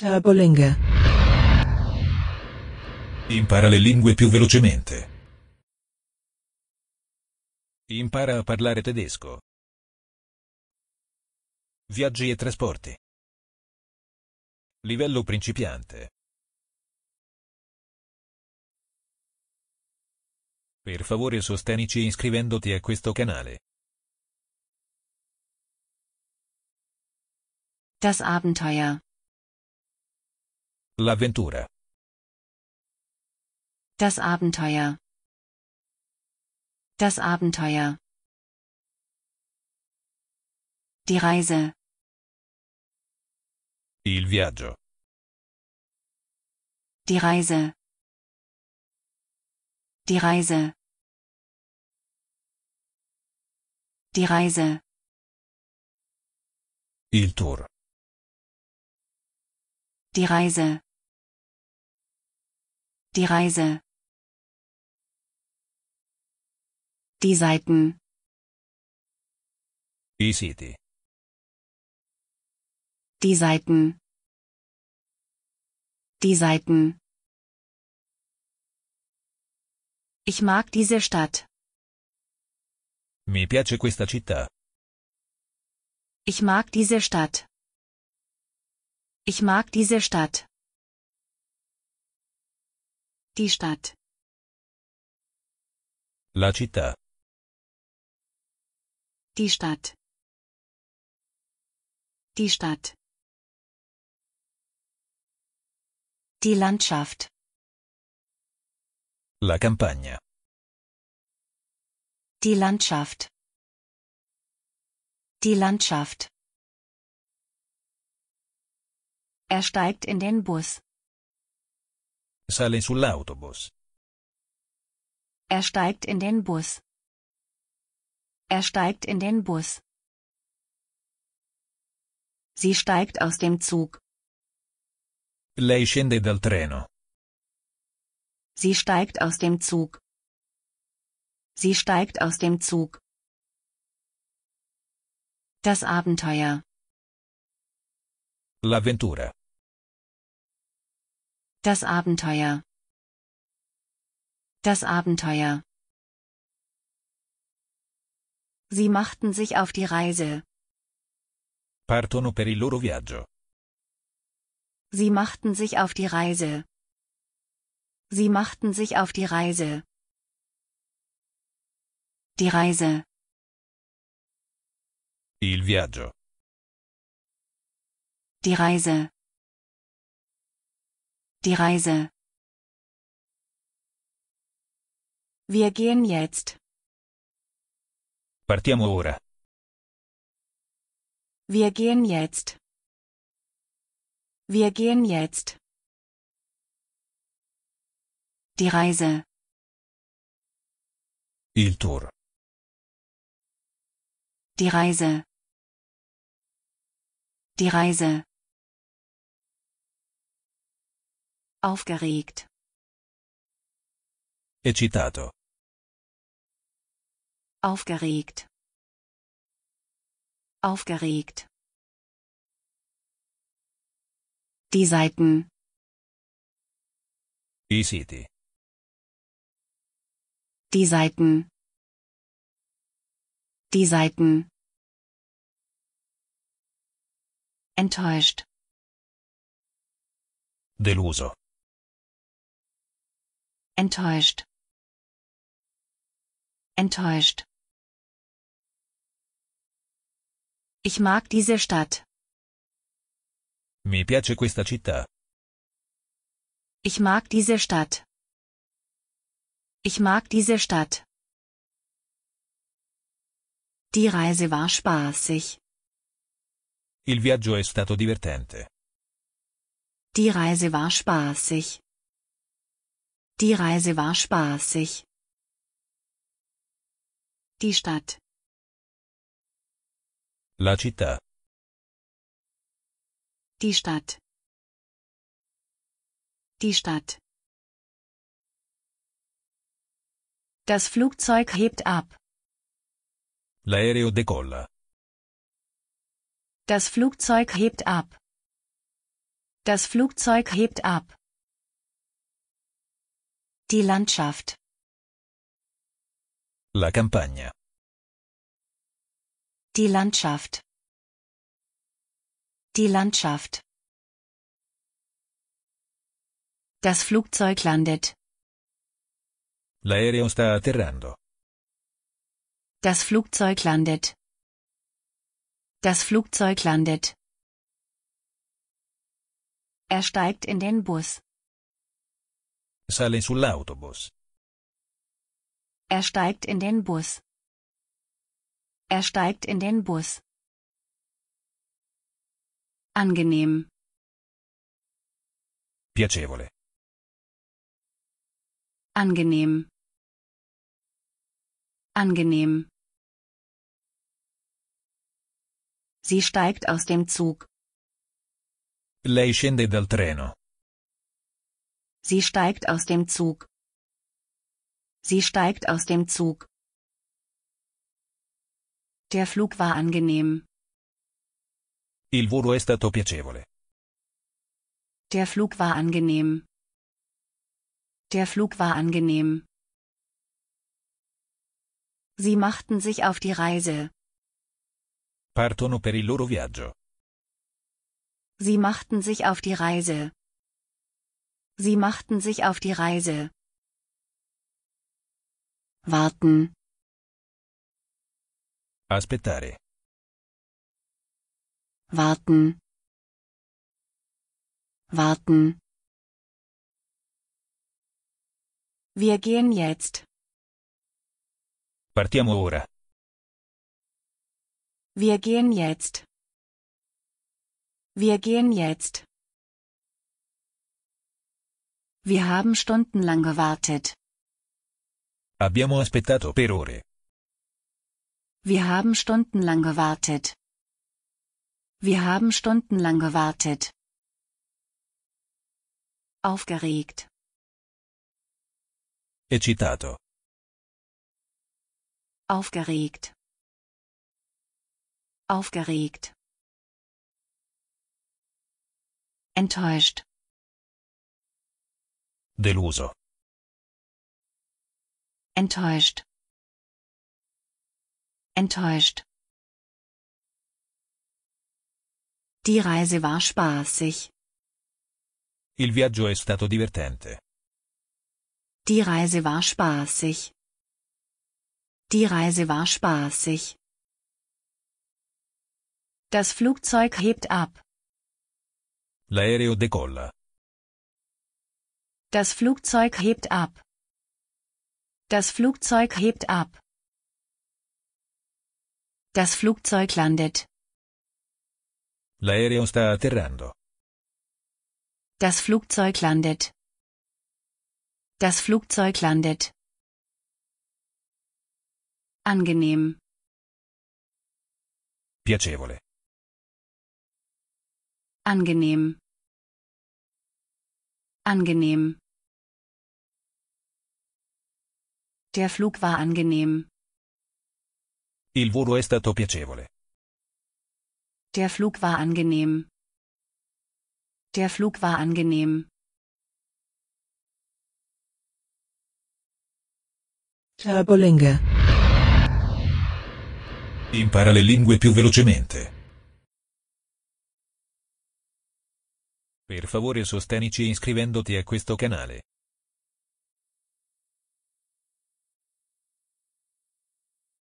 Turbolinga. Impara le lingue più velocemente. Impara a parlare tedesco. Viaggi e trasporti. Livello principiante. Per favore sostenici iscrivendoti a questo canale. Das Abenteuer L'avventura. Das Abenteuer. Das Abenteuer. Die Reise. Il viaggio. Die Reise. Die Reise. Die Reise. Il tour. Die Reise die Reise. Die Seiten. I siti. Die Seiten. Die Seiten. Ich mag diese Stadt. Mi piace questa città. Ich mag diese Stadt. Ich mag diese Stadt. Die Stadt. La città. Die Stadt. Die Stadt. Die Landschaft. La campagna. Die Landschaft. Die Landschaft. Er steigt in den Bus. Sale sull'autobus. Er steigt in den Bus. Er steigt in den Bus. Sie steigt aus dem Zug. Lei scende dal treno. Sie steigt aus dem Zug. Sie steigt aus dem Zug. Das Abenteuer. L'avventura. Das Abenteuer. Das Abenteuer. Sie machten sich auf die Reise. Partono per il loro viaggio. Sie machten sich auf die Reise. Sie machten sich auf die Reise. Die Reise. Il viaggio. Die Reise. Die Reise. Wir gehen jetzt. Partiamo ora. Wir gehen jetzt. Wir gehen jetzt. Die Reise. Il tour. Die Reise. Die Reise. Aufgeregt. Eccitato. Aufgeregt. Aufgeregt. Die Seiten. I siti. Die Seiten. Die Seiten. Enttäuscht. Deluso enttäuscht enttäuscht Ich mag diese Stadt. Mi piace questa città. Ich mag diese Stadt. Ich mag diese Stadt. Die Reise war spaßig. Il viaggio è stato divertente. Die Reise war spaßig. Die Reise war spaßig. Die Stadt. La città. Die Stadt. Die Stadt. Das Flugzeug hebt ab. L'aereo decolla. Das Flugzeug hebt ab. Das Flugzeug hebt ab. Die Landschaft. La campagna. Die Landschaft. Die Landschaft. Das Flugzeug landet. L'aereo sta atterrando. Das Flugzeug landet. Das Flugzeug landet. Er steigt in den Bus. Sale sull'autobus. Er steigt in den Bus. Er steigt in den Bus. Angenehm. Piacevole. Angenehm. Angenehm. Sie steigt aus dem Zug. Lei scende dal treno. Sie steigt aus dem Zug. Sie steigt aus dem Zug. Der Flug war angenehm. Il volo è stato piacevole. Der Flug war angenehm. Der Flug war angenehm. Sie machten sich auf die Reise. Partono per il loro viaggio. Sie machten sich auf die Reise. Sie machten sich auf die Reise. Warten. Aspettare. Warten. Warten. Wir gehen jetzt. Partiamo ora. Wir gehen jetzt. Wir gehen jetzt. Wir haben stundenlang gewartet. Abbiamo aspettato per ore. Wir haben stundenlang gewartet. Wir haben stundenlang gewartet. Aufgeregt. Eccitato. Aufgeregt. Aufgeregt. Enttäuscht. Deluso. Enttäuscht. Enttäuscht. Die Reise war spaßig. Il viaggio è stato divertente. Die Reise war spaßig. Die Reise war spaßig. Das Flugzeug hebt ab. L'aereo decolla. Das Flugzeug hebt ab. Das Flugzeug hebt ab. Das Flugzeug landet. L'aereo sta atterrando. Das Flugzeug landet. Das Flugzeug landet. Angenehm. Piacevole. Angenehm. Angenehm. Der Flug war angenehm. Il volo è stato piacevole. Der Flug war angenehm. Der Flug war angenehm. Turbolingue. Impara le lingue più velocemente. Per favore sostenici iscrivendoti a questo canale.